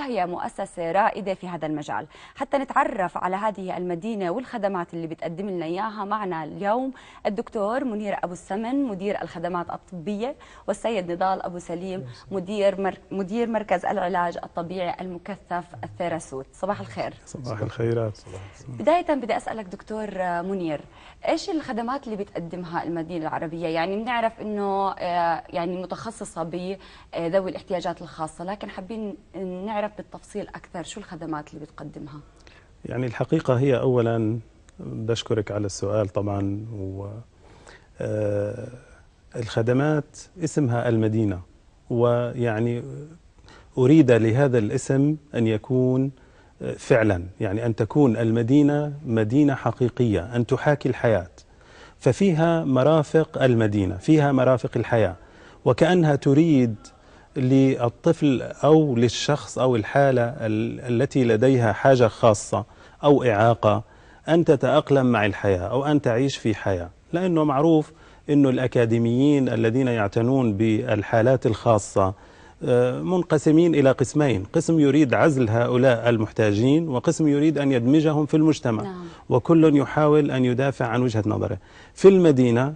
وهي مؤسسة رائدة في هذا المجال حتى نتعرف على هذه المدينة والخدمات اللي بتقدم لنا إياها معنا اليوم الدكتور منير أبو السمن مدير الخدمات الطبية والسيد نضال أبو سليم مدير مر... مدير مركز العلاج الطبيعي المكثف الثيراسوت صباح الخير صباح الخيرات صباح بداية بدي أسألك دكتور منير إيش الخدمات اللي بتقدمها المدينة العربية يعني بنعرف إنه آه، يعني متخصصة بذوي الاحتياجات الخاصة لكن حابين نعرف تعرف بالتفصيل أكثر شو الخدمات اللي بتقدمها يعني الحقيقة هي أولا بشكرك على السؤال طبعا و آه الخدمات اسمها المدينة ويعني أريد لهذا الاسم أن يكون آه، فعلا يعني أن تكون المدينة مدينة حقيقية أن تحاكي الحياة ففيها مرافق المدينة فيها مرافق الحياة وكأنها تريد للطفل أو للشخص أو الحالة التي لديها حاجة خاصة أو إعاقة أن تتأقلم مع الحياة أو أن تعيش في حياة لأنه معروف أنه الأكاديميين الذين يعتنون بالحالات الخاصة آه، منقسمين إلى قسمين قسم يريد عزل هؤلاء المحتاجين وقسم يريد أن يدمجهم في المجتمع نعم. وكل يحاول أن يدافع عن وجهة نظره في المدينة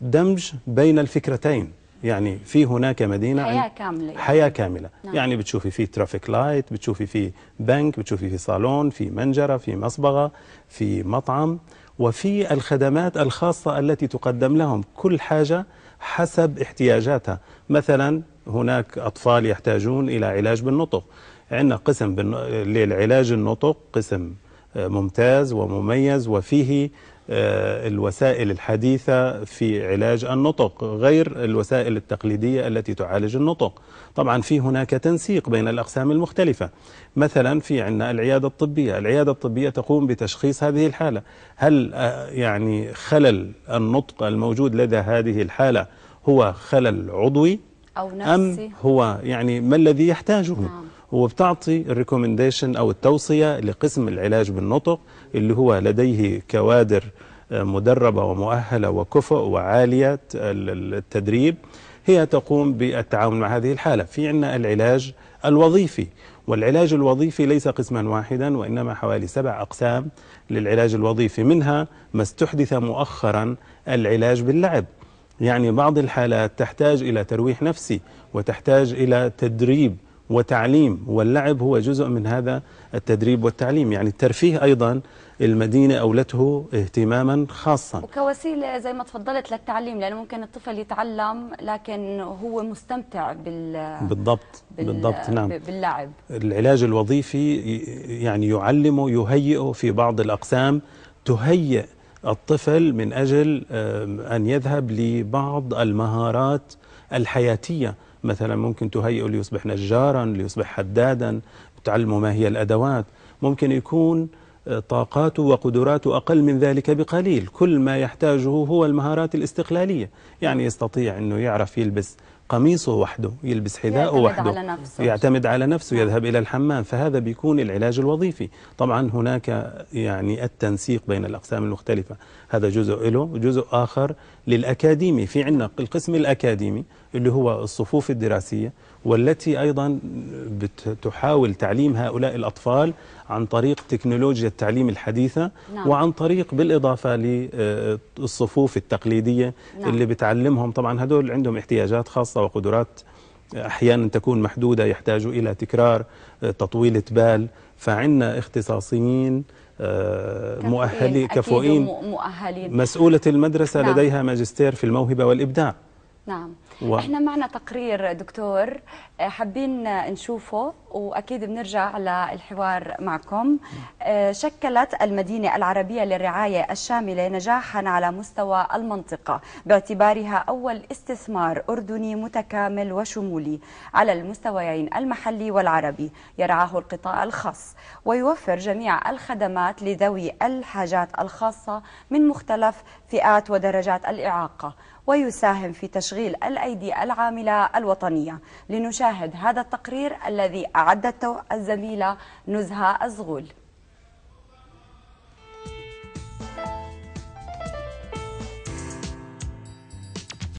دمج بين الفكرتين يعني في هناك مدينة حياة كاملة حياة كاملة نعم. يعني بتشوفي في ترافيك لايت بتشوفي في بنك بتشوفي في صالون في منجرة في مصبغة في مطعم وفي الخدمات الخاصة التي تقدم لهم كل حاجة حسب احتياجاتها مثلا هناك أطفال يحتاجون إلى علاج بالنطق عندنا قسم للعلاج النطق قسم آه، ممتاز ومميز وفيه آه، الوسائل الحديثة في علاج النطق غير الوسائل التقليدية التي تعالج النطق طبعا في هناك تنسيق بين الأقسام المختلفة مثلا في عندنا العيادة الطبية العيادة الطبية تقوم بتشخيص هذه الحالة هل آه، يعني خلل النطق الموجود لدى هذه الحالة هو خلل عضوي أو نفسي أم هو يعني ما الذي يحتاجه نعم. وبتعطي الريكومنديشن أو التوصية لقسم العلاج بالنطق اللي هو لديه كوادر آه، مدربة ومؤهلة وكفؤ وعالية آه، التدريب هي تقوم بالتعامل مع هذه الحالة في عندنا العلاج الوظيفي والعلاج الوظيفي ليس قسما واحدا وإنما حوالي سبع أقسام للعلاج الوظيفي منها ما استحدث مؤخرا العلاج باللعب يعني بعض الحالات تحتاج إلى ترويح نفسي وتحتاج إلى تدريب وتعليم واللعب هو جزء من هذا التدريب والتعليم يعني الترفيه أيضا المدينة أولته اهتماما خاصا وكوسيلة زي ما تفضلت للتعليم لأنه ممكن الطفل يتعلم لكن هو مستمتع بال بالضبط بال... بالضبط نعم باللعب العلاج الوظيفي يعني يعلمه يهيئه في بعض الأقسام تهيئ الطفل من أجل أن يذهب لبعض المهارات الحياتية مثلا ممكن تهيئه ليصبح نجارا ليصبح حدادا تعلمه ما هي الأدوات ممكن يكون آه، طاقاته وقدراته أقل من ذلك بقليل كل ما يحتاجه هو المهارات الاستقلالية يعني يستطيع أنه يعرف يلبس قميصه وحده يلبس حذاءه وحده على نفسه يعتمد على نفسه يذهب إلى الحمام فهذا بيكون العلاج الوظيفي طبعا هناك يعني التنسيق بين الأقسام المختلفة هذا جزء له جزء آخر للأكاديمي في عندنا القسم الأكاديمي اللي هو الصفوف الدراسية والتي أيضا تحاول تعليم هؤلاء الأطفال عن طريق تكنولوجيا التعليم الحديثة نعم. وعن طريق بالإضافة للصفوف التقليدية نعم. اللي بتعلمهم طبعا هدول عندهم احتياجات خاصة خاصة وقدرات أحيانا تكون محدودة يحتاج إلى تكرار آه، تطويل بال فعندنا اختصاصيين آه، مؤهلين كفؤين مؤهلين مسؤولة المدرسة نعم. لديها ماجستير في الموهبة والإبداع نعم و... احنا معنا تقرير دكتور آه، حابين نشوفه واكيد بنرجع للحوار معكم آه، شكلت المدينه العربيه للرعايه الشامله نجاحا على مستوى المنطقه باعتبارها اول استثمار اردني متكامل وشمولي على المستويين المحلي والعربي يرعاه القطاع الخاص ويوفر جميع الخدمات لذوي الحاجات الخاصه من مختلف فئات ودرجات الاعاقه ويساهم في تشغيل تشغيل الأيدي العاملة الوطنية لنشاهد هذا التقرير الذي أعدته الزميلة نزهة الزغول